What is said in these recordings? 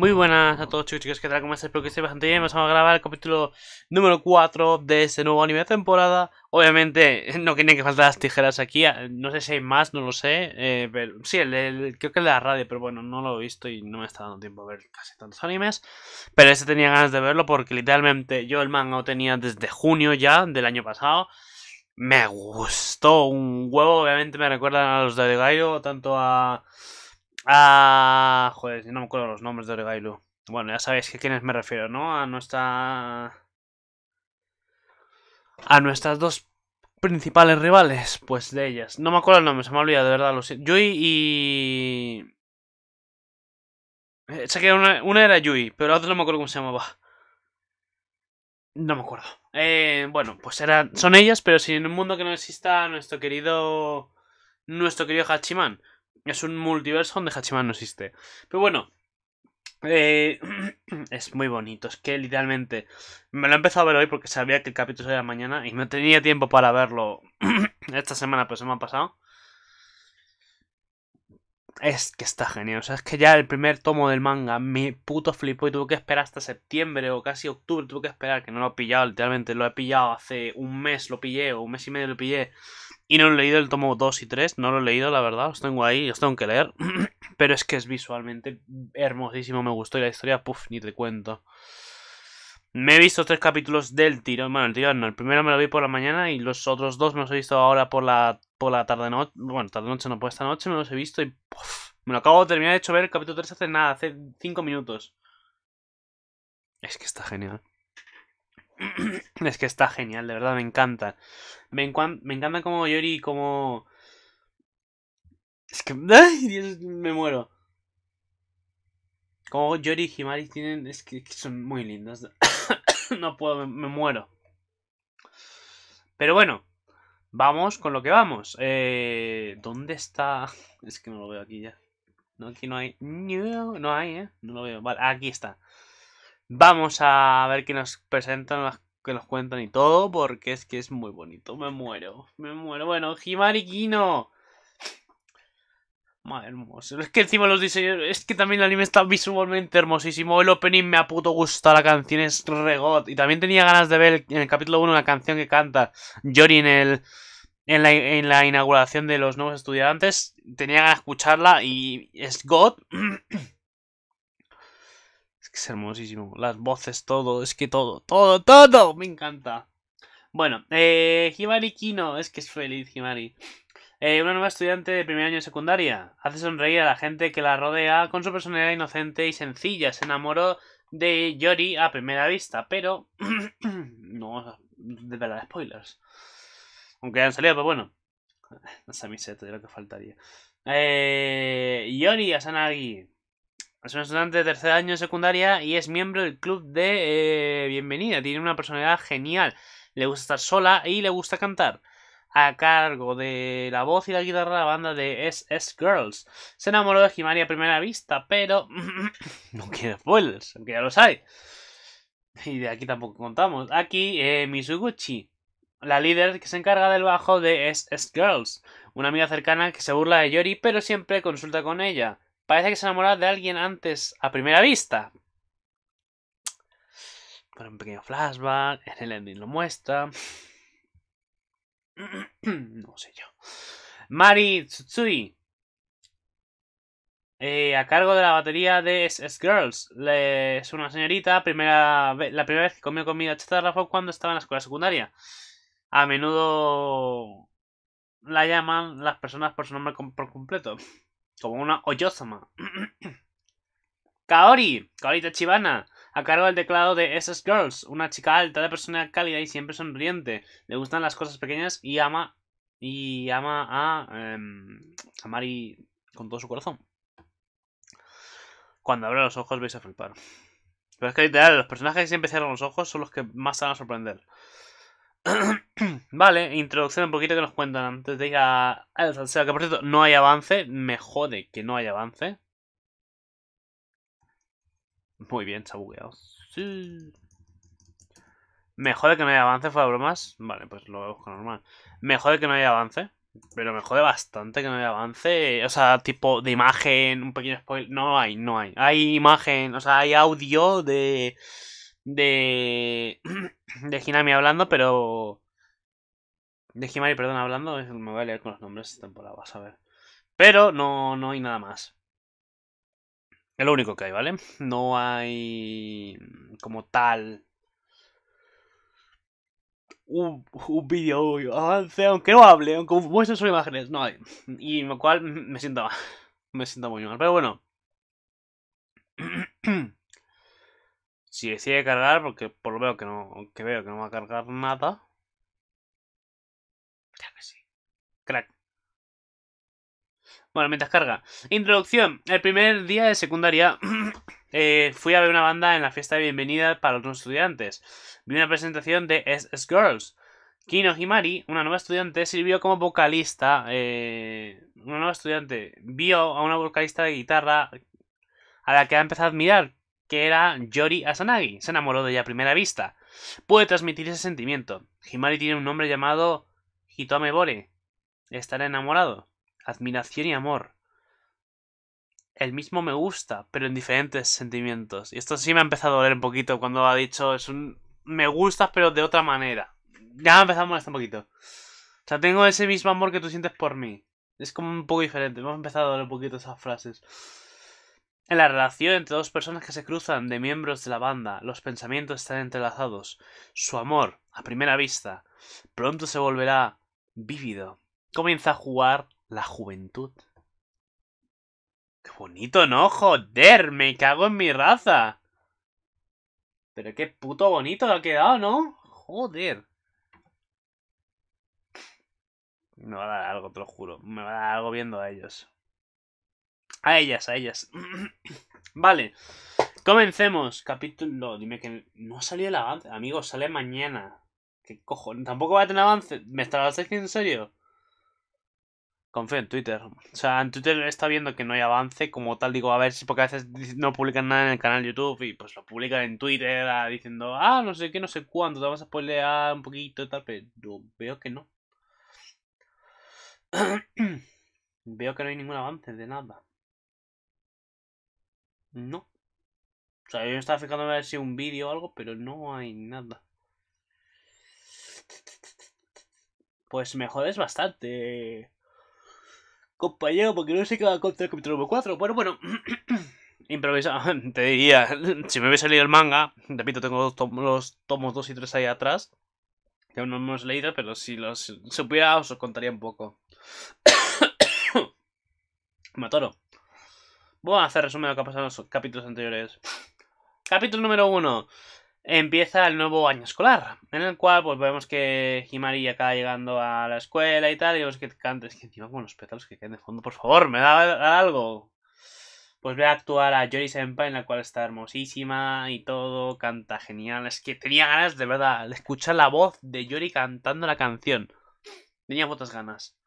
Muy buenas a todos chicos chicas, ¿qué tal? ¿Cómo estáis? Espero que estéis bastante bien, vamos a grabar el capítulo número 4 de este nuevo anime de temporada Obviamente no tiene que faltar las tijeras aquí, no sé si hay más, no lo sé eh, Sí, el, creo que el de la radio, pero bueno, no lo he visto y no me está dando tiempo a ver casi tantos animes Pero este tenía ganas de verlo porque literalmente yo el manga lo tenía desde junio ya, del año pasado Me gustó un huevo, obviamente me recuerda a los de Gairo, tanto a... Ah, joder, no me acuerdo los nombres de Oregailu. Bueno, ya sabéis a quiénes me refiero, ¿no? A nuestra... A nuestras dos principales rivales, pues de ellas. No me acuerdo el nombre, se me ha olvidado, de verdad. Lo sé. Yui y... Eh, que una, era Yui, pero la otra no me acuerdo cómo se llamaba. No me acuerdo. Eh, bueno, pues eran, son ellas, pero sin un mundo que no exista nuestro querido... Nuestro querido Hachiman. Es un multiverso donde Hachiman no existe. Pero bueno, eh, es muy bonito, es que literalmente me lo he empezado a ver hoy porque sabía que el capítulo sería mañana y no tenía tiempo para verlo esta semana, pero se me ha pasado. Es que está genial, o sea, es que ya el primer tomo del manga me puto flipo y tuve que esperar hasta septiembre o casi octubre, tuve que esperar que no lo he pillado, literalmente lo he pillado hace un mes, lo pillé o un mes y medio lo pillé. Y no he leído el tomo 2 y 3, no lo he leído, la verdad, los tengo ahí, los tengo que leer. Pero es que es visualmente hermosísimo, me gustó y la historia, puff, ni te cuento. Me he visto tres capítulos del tirón, bueno, el tirón no, el primero me lo vi por la mañana y los otros dos me los he visto ahora por la, por la tarde noche, bueno, tarde noche no, por pues esta noche me los he visto y me lo acabo de terminar de hecho ver el capítulo 3 hace nada, hace 5 minutos. Es que está genial. es que está genial, de verdad, me encanta. Me, me encanta como Yori, como... Es que... Me muero. Como Yori y Himari tienen... Es que, son muy lindos. no puedo, me, muero. Pero bueno, vamos con lo que vamos. Eh, ¿Dónde está? Es que no lo veo aquí ya. No, aquí no hay. No, no hay, ¿eh? No lo veo. Vale, aquí está. Vamos a ver qué nos presentan, qué nos cuentan y todo, porque es que es muy bonito. Me muero, me muero. Bueno, Himari Kino. Madre hermoso. Es que encima los diseños. Es que también el anime está visualmente hermosísimo. El opening me ha puto gustado, La canción es regot. Y también tenía ganas de ver en el capítulo 1 la canción que canta Yori en la, en la inauguración de los nuevos estudiantes. Tenía ganas de escucharla. Y es God. es hermosísimo. Las voces, todo, es que todo, todo, todo, me encanta. Bueno, eh, Himari Kino, es que es feliz Himari. Eh, una nueva estudiante de primer año de secundaria. Hace sonreír a la gente que la rodea con su personalidad inocente y sencilla. Se enamoró de Yori a primera vista, pero... no, de verdad, spoilers. Aunque hayan salido, pero bueno. Hasta mi set, de lo que faltaría. Eh, Yori Asanagi es un estudiante de tercer año de secundaria y es miembro del club de eh, bienvenida. Tiene una personalidad genial. Le gusta estar sola y le gusta cantar. A cargo de la voz y la guitarra, la banda de SS Girls. Se enamoró de Jimari a primera vista, pero. no queda spoilers, aunque ya los hay. Y de aquí tampoco contamos. Aquí, eh, Mizuguchi, la líder que se encarga del bajo de SS Girls. Una amiga cercana que se burla de Yori, pero siempre consulta con ella. Parece que se enamora de alguien antes a primera vista. Con un pequeño flashback, en el ending lo muestra. no sé yo. Mari Tsutsui. Eh, a cargo de la batería de SS Girls. es una señorita, primera, la primera vez que comió comida chatarra fue cuando estaba en la escuela secundaria. A menudo la llaman las personas por su nombre por completo. como una Oyozama. Kaori, Kaori Tachibana, a cargo del teclado de SS Girls, una chica alta, de persona cálida y siempre sonriente. Le gustan las cosas pequeñas y ama y ama a, em, Mari con todo su corazón. Cuando abre los ojos vais a flipar. Pero es que literal, los personajes que siempre cierran los ojos son los que más van a sorprender. vale, introducción un poquito que nos cuentan antes de ir a, O salseo. Que por cierto, no hay avance. Me jode que no hay avance. Muy bien, chabugueados Sí. Me jode que no haya avance, fuera bromas. Vale, pues lo busco normal. Me jode que no haya avance. Pero me jode bastante que no haya avance. O sea, tipo de imagen, un pequeño spoiler. No hay, no hay. Hay imagen, o sea, hay audio de de, de Hinami hablando, pero... De Himari, perdón, hablando, me voy a leer con los nombres esta temporada, a ver. Pero no, no hay nada más. Es lo único que hay, ¿vale? No hay como tal un, un vídeo avance, aunque no hable, aunque muestre sus imágenes, no hay. Y lo cual me siento, mal me siento muy mal. Pero bueno. Si decide cargar, porque por lo veo que no, que veo que no va a cargar nada. Ya que sí. Crack. Bueno, mientras carga. Introducción. El primer día de secundaria eh, fui a ver una banda en la fiesta de bienvenida para los estudiantes. Vi una presentación de SS Girls. Kino Himari, una nueva estudiante, sirvió como vocalista. Eh, una nueva estudiante vio a una vocalista de guitarra a la que ha empezado a admirar que era Yori Asanagi. Se enamoró de ella a primera vista. Puede transmitir ese sentimiento. Himari tiene un nombre llamado Hitome Bore. Estar enamorado. Admiración y amor. El mismo me gusta, pero en diferentes sentimientos. Y esto sí me ha empezado a doler un poquito cuando ha dicho es un me gusta, pero de otra manera. Ya me ha empezado a molestar un poquito. O sea, tengo ese mismo amor que tú sientes por mí. Es como un poco diferente. Me ha empezado a doler un poquito esas frases. En la relación entre dos personas que se cruzan de miembros de la banda, los pensamientos están entrelazados. Su amor, a primera vista, pronto se volverá vívido. Comienza a jugar la juventud. ¡Qué bonito, no! ¡Joder! ¡Me cago en mi raza! Pero qué puto bonito lo ha quedado, ¿no? ¡Joder! Me va a dar algo, te lo juro. Me va a dar algo viendo a ellos. A ellas, a ellas. vale. Comencemos. Capítulo. No, dime que no ha salido el avance. Amigo, sale mañana. ¿Qué cojones? ¿Tampoco va a tener avance? ¿Me estarás diciendo en serio? Confío en Twitter. O sea, en Twitter está viendo que no hay avance. Como tal, digo, a ver si porque a veces no publican nada en el canal de YouTube y pues lo publican en Twitter ah, diciendo, ah, no sé qué, no sé cuándo, te vas a spoilear un poquito y tal, pero veo que no. veo que no hay ningún avance de nada. No. O sea, yo estaba fijándome a ver si un vídeo o algo, pero no hay nada. Pues me jodes bastante. Compañero, porque no sé qué va a contar el capítulo 4. Bueno, bueno. Improvisa. Te diría, si me hubiese salido el manga, repito, tengo los, tomos 2 y 3 ahí atrás. Que aún no hemos leído, pero si los supiera os, contaría un poco. Matoro Voy a hacer resumen de lo que ha pasado en los capítulos anteriores. Capítulo número 1. Empieza el nuevo año escolar, en el cual pues vemos que Himari acaba llegando a la escuela y tal, y vemos que cantes que encima con los pétalos que caen de fondo, por favor, me da algo. Pues ve a actuar a Yori Senpai, en la cual está hermosísima y todo, canta genial. Es que tenía ganas, de verdad, de escuchar la voz de Yori cantando la canción. Tenía muchas ganas.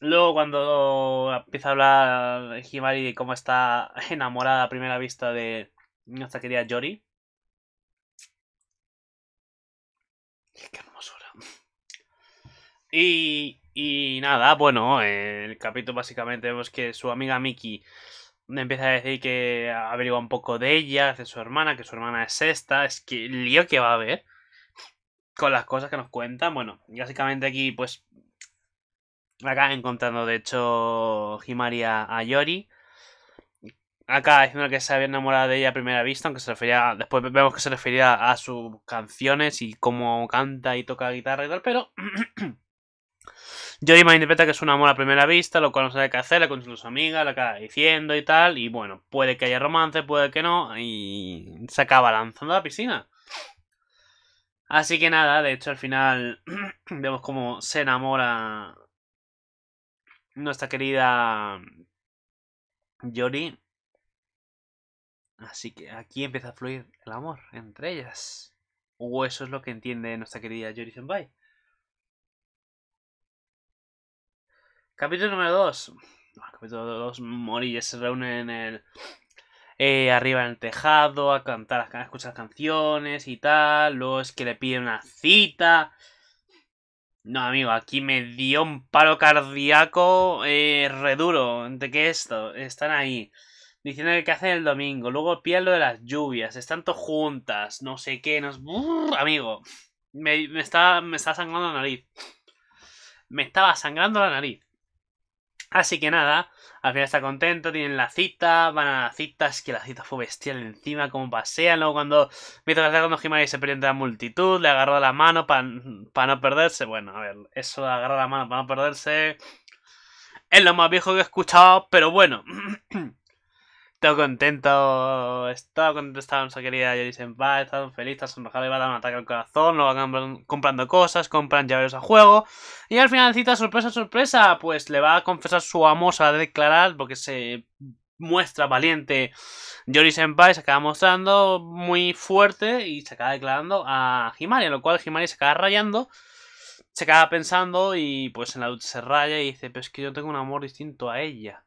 Luego cuando empieza a hablar Himari de cómo está enamorada a primera vista de nuestra querida Yori. Qué hermosura. Y, y nada, bueno, el capítulo básicamente vemos que su amiga Miki empieza a decir que averigua un poco de ella, de su hermana, que su hermana es esta, es que el lío que va a haber con las cosas que nos cuentan. Bueno, básicamente aquí pues Acá encontrando, de hecho, Jimaria a, Yori. Acá diciendo que se había enamorado de ella a primera vista, aunque se refería. Después vemos que se refería a sus canciones y cómo canta y toca guitarra y tal, pero. Yori me interpreta que es un amor a primera vista, lo cual no sabe qué hacer, la con sus amigas, la acaba diciendo y tal, y bueno, puede que haya romance, puede que no, y se acaba lanzando a la piscina. Así que nada, de hecho al final vemos cómo se enamora nuestra querida mm, Yori. Así que aquí empieza a fluir el amor entre ellas. O eso es lo que entiende nuestra querida Yori Senpai. Capítulo número 2. Ah, capítulo 2. Morillas se reúnen en el. Eh, arriba en el tejado, a cantar, a escuchar canciones y tal. Luego es que le piden una cita. No, amigo, aquí me dio un paro cardíaco eh, reduro de qué esto, están ahí. Diciendo que hacen el domingo, luego pierdo de las lluvias, están todos juntas, no sé qué, nos... amigo, me, me, está, me sangrando la nariz. Me estaba sangrando la nariz. Así que nada, al final está contento, tienen la cita, van a la cita, es que la cita fue bestial encima, como pasean, luego cuando me hizo gracia cuando y se perdió la multitud, le agarró la mano para para no perderse, bueno, a ver, eso de agarrar la mano para no perderse es lo más viejo que he escuchado, pero bueno. contento, estaba contento, estaba nuestra querida Senpai, en feliz estaba feliz, está sonrojado, a dar un ataque al corazón, lo van comprando cosas, compran llaveros a juego, y al final cita, sorpresa, sorpresa, pues le va a confesar su amor, se va a declarar, porque se muestra valiente en Senpai se acaba mostrando muy fuerte y se acaba declarando a Himari, lo cual Himari se acaba rayando, se acaba pensando y pues en la ducha se raya y dice, pero es que yo tengo un amor distinto a ella.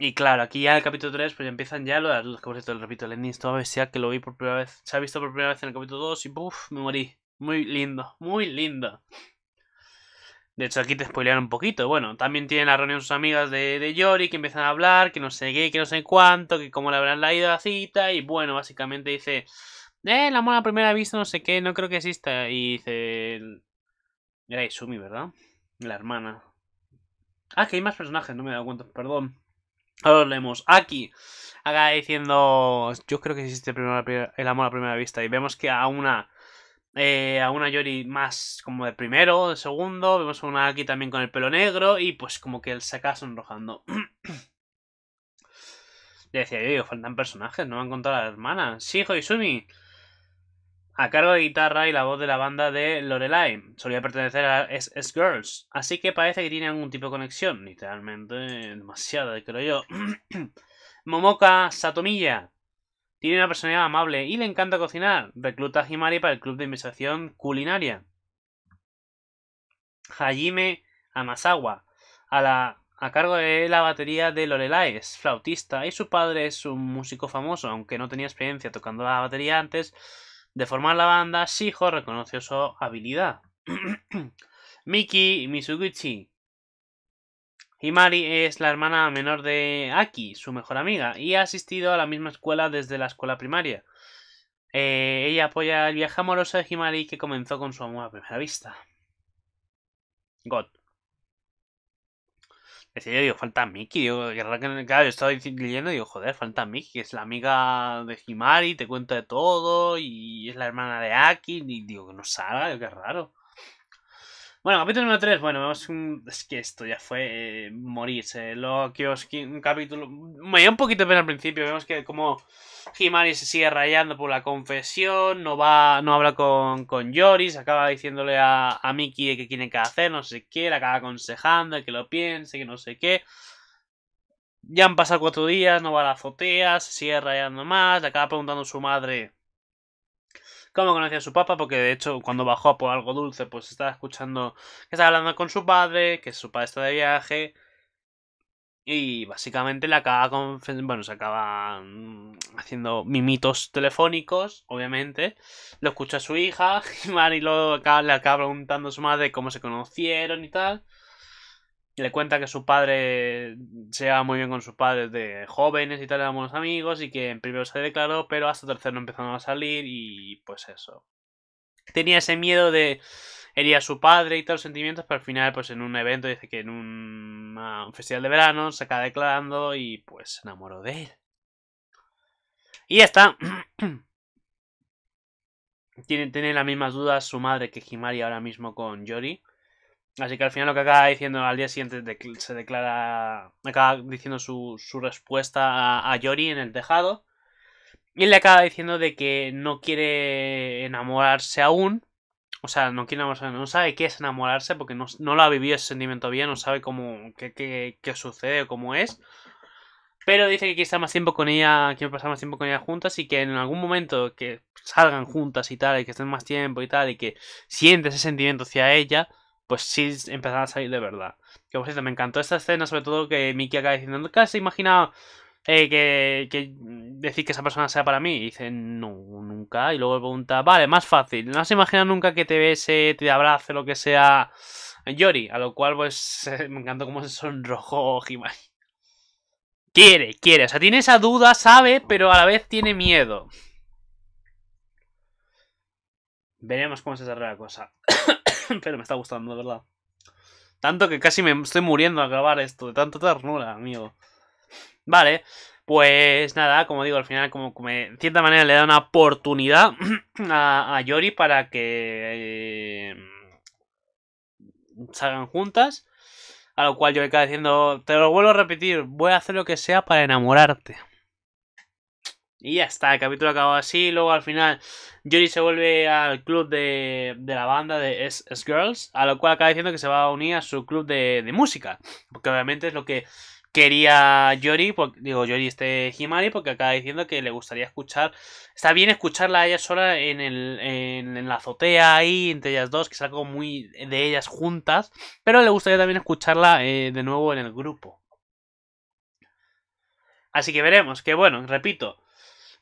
Y claro, aquí ya el capítulo 3 pues ya empiezan ya los, los que por cierto, repito, Lenin es toda bestia que lo vi por primera vez. Se ha visto por primera vez en el capítulo 2 y buf, me morí. Muy lindo, muy lindo. De hecho, aquí te spoilean un poquito. Bueno, también tienen la reunión sus amigas de, de Yori que empiezan a hablar, que no sé qué, que no sé cuánto, que cómo le habrán la la cita. Y bueno, básicamente dice, eh, la mona primera vista, no sé qué, no creo que exista. Y dice, era Isumi, ¿verdad? La hermana. Ah, que hay más personajes, no me he dado cuenta, perdón. Ahora leemos. Aquí. Acá diciendo. Yo creo que existe el amor a primera vista. Y vemos que a una. Eh, a una Yori más como de primero, de segundo. Vemos a una aquí también con el pelo negro. Y pues como que él se acaba sonrojando. Le decía yo, faltan personajes, no me han contado a hermanas, hermana. Sí, Sumi a cargo de guitarra y la voz de la banda de Lorelai. Solía pertenecer a S-Girls, así que parece que tiene algún tipo de conexión. Literalmente, demasiada, creo yo. Momoka Satomilla. Tiene una personalidad amable y le encanta cocinar. Recluta a Himari para el club de investigación culinaria. Hajime Amasawa. A la a cargo de la batería de Lorelai, es flautista y su padre es un músico famoso, aunque no tenía experiencia tocando la batería antes, de formar la banda, Shijo reconoció su habilidad. Miki Mitsuguchi. Himari es la hermana menor de Aki, su mejor amiga, y ha asistido a la misma escuela desde la escuela primaria. Eh, ella apoya el viaje amoroso de Himari que comenzó con su amor a primera vista. God se yo, digo, falta Mickey. Digo, que claro, yo estaba diciendo, y digo, joder, falta Mickey, que es la amiga de Himari, te cuenta de todo y es la hermana de Aki. Y digo, que no salga, digo, que raro. Bueno, capítulo número 3, bueno, vemos es que esto ya fue eh, morirse. lo que os... un capítulo... Me dio un poquito de pena al principio, vemos que como Himari se sigue rayando por la confesión, no va no habla con, con Yoris, acaba diciéndole a, a Miki que tiene que hacer, no sé qué, le acaba aconsejando, que lo piense, que no sé qué. Ya han pasado cuatro días, no va a la azotea, se sigue rayando más, le acaba preguntando a su madre cómo conocía a su papá, porque de hecho cuando bajó por algo dulce, pues estaba escuchando que estaba hablando con su padre, que su padre está de viaje. Y básicamente le acaba bueno, se acaba mm, haciendo mimitos telefónicos, obviamente. Lo escucha a su hija y Mari lo le acaba preguntando a su madre cómo se conocieron y tal le cuenta que su padre se lleva muy bien con sus padres de jóvenes y tal, eran buenos amigos y que en primero se declaró, pero hasta tercero no empezaron a salir y pues eso. Tenía ese miedo de herir a su padre y tal, los sentimientos, pero al final pues en un evento dice que en ah, un, festival de verano se acaba declarando y pues se enamoró de él. Y ya está. tiene, tiene las mismas dudas su madre que Himari ahora mismo con Yori. Así que al final lo que acaba diciendo al día siguiente se declara. Acaba diciendo su, su respuesta a, Yori en el tejado. Y le acaba diciendo de que no quiere enamorarse aún. O sea, no quiere enamorarse, no sabe qué es enamorarse porque no, no lo ha vivido ese sentimiento bien, no sabe cómo, qué, qué, qué sucede o cómo es. Pero dice que quiere estar más tiempo con ella, quiere pasar más tiempo con ella juntas y que en algún momento que salgan juntas y tal, y que estén más tiempo y tal, y que siente ese sentimiento hacia ella, pues sí empezaba a salir de verdad. Que me encantó esta escena, sobre todo que Miki acaba diciendo, ¿No se imagina eh, que, decir que esa persona sea para mí? Y dice, no, nunca. Y luego pregunta, vale, más fácil, no has imaginado nunca que te bese, te abrace, lo que sea Yori. A lo cual, pues, me encantó cómo se sonrojó Jimai. Quiere, quiere, o sea, tiene esa duda, sabe, pero a la vez tiene miedo. Veremos cómo se desarrolla la cosa. Pero me está gustando, de verdad. Tanto que casi me estoy muriendo al grabar esto, de tanta ternura, amigo. Vale, pues nada, como digo, al final, como cierta manera le da una oportunidad a, Yori para que eh, salgan juntas. A lo cual yo le quedo diciendo, te lo vuelvo a repetir, voy a hacer lo que sea para enamorarte. Y ya está, el capítulo acabó así. Luego al final, Jory se vuelve al club de, de la banda de S Girls, a lo cual acaba diciendo que se va a unir a su club de, de música. Porque obviamente es lo que quería Jory, digo Yori este Himari, porque acaba diciendo que le gustaría escuchar. Está bien escucharla a ella sola en, el, en, la azotea ahí, entre ellas dos, que es algo muy de ellas juntas. Pero le gustaría también escucharla eh, de nuevo en el grupo. Así que veremos, que bueno, repito.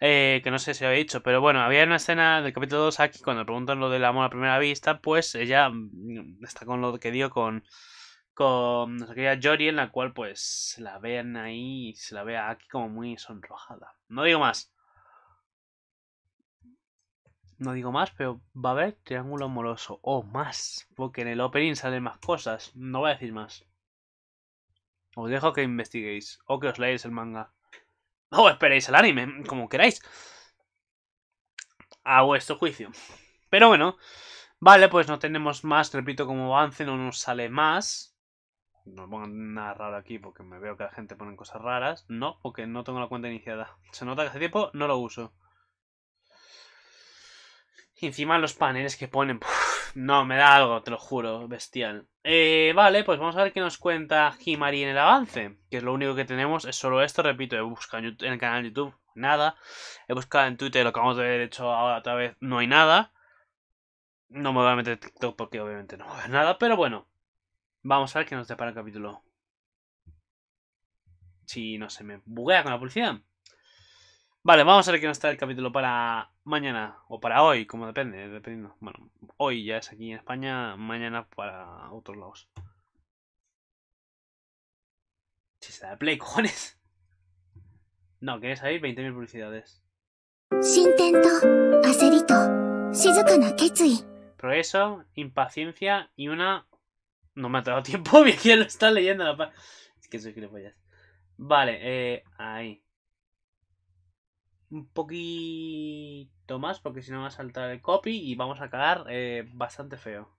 Eh, que no sé si lo había dicho, pero bueno, había una escena del capítulo 2 aquí, cuando preguntan lo del amor a primera vista, pues ella mm, está con lo que dio con con aquella Jory en la cual pues la vean ahí y se la vea aquí como muy sonrojada. No digo más. No digo más, pero va a haber triángulo amoroso. O más. Porque en el opening salen más cosas. No voy a decir más. Os dejo que investiguéis. O que os leáis el manga o esperéis al anime, como queráis. A vuestro juicio. Pero bueno, vale, pues no tenemos más, repito, como avance no nos sale más. No pongan nada raro aquí porque me veo que la gente pone cosas raras. No, porque no tengo la cuenta iniciada. Se nota que hace tiempo no lo uso. encima los paneles que ponen... No, me da algo, te lo juro, bestial. Eh, vale, pues vamos a ver qué nos cuenta Himari en el avance. Que es lo único que tenemos, es solo esto, repito, he buscado en, el canal de YouTube, nada. He buscado en Twitter, lo que vamos a ver hecho ahora otra vez, no hay nada. No me voy a meter en TikTok porque obviamente no va a nada, pero bueno. Vamos a ver qué nos depara el capítulo. Si no se me buguea con la publicidad. Vale, vamos a ver qué nos trae el capítulo para mañana o para hoy, como depende, dependiendo. Bueno, hoy ya es aquí en España, mañana para otros lados. Si se da play, cojones. No, quieres ahí? 20.000 publicidades. Progreso, impaciencia y una... No me ha traído tiempo, miguel quién lo está leyendo la Es que soy gilipollas. Vale, eh, ahí un poquito más porque si no va a saltar el copy y vamos a cagar eh, bastante feo.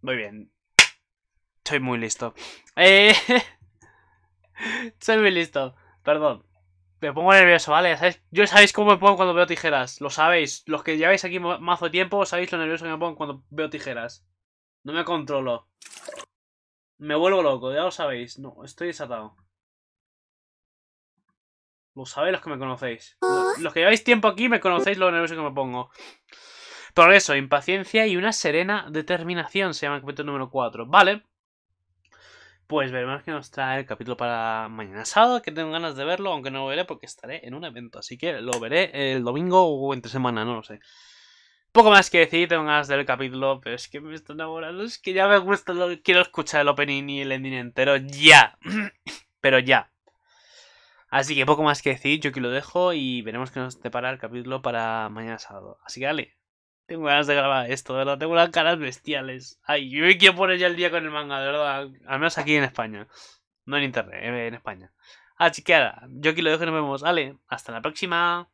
Muy bien. Estoy muy listo. Eh... Soy muy listo. Perdón. Me pongo nervioso, ¿vale? Yo sabéis cómo me pongo cuando veo tijeras. Lo sabéis. Los que lleváis aquí mazo de tiempo sabéis lo nervioso que me pongo cuando veo tijeras. No me controlo. Me vuelvo loco, ya lo sabéis. No, estoy desatado. Lo sabéis los que me conocéis. ¿Ah? Los que lleváis tiempo aquí me conocéis lo nervioso que me pongo. Progreso, impaciencia y una serena determinación se llama el capítulo número 4. Vale. Pues veremos que nos trae el capítulo para mañana sábado, que tengo ganas de verlo, aunque no lo veré porque estaré en un evento. Así que lo veré el domingo o entre semana, no lo sé. Poco más que decir, tengo ganas de el capítulo, pero es que me estoy enamorando, es que ya me gusta, lo, quiero escuchar el opening y el ending entero ya. pero ya. Así que poco más que decir, yo aquí lo dejo y veremos qué nos depara el capítulo para mañana sábado. Así que dale, tengo ganas de grabar esto, de verdad, tengo unas caras bestiales. Ay, yo me quiero poner ya el día con el manga, verdad, al menos aquí en España. No en internet, en España. Así que ahora, yo aquí lo dejo y nos vemos. Vale, hasta la próxima.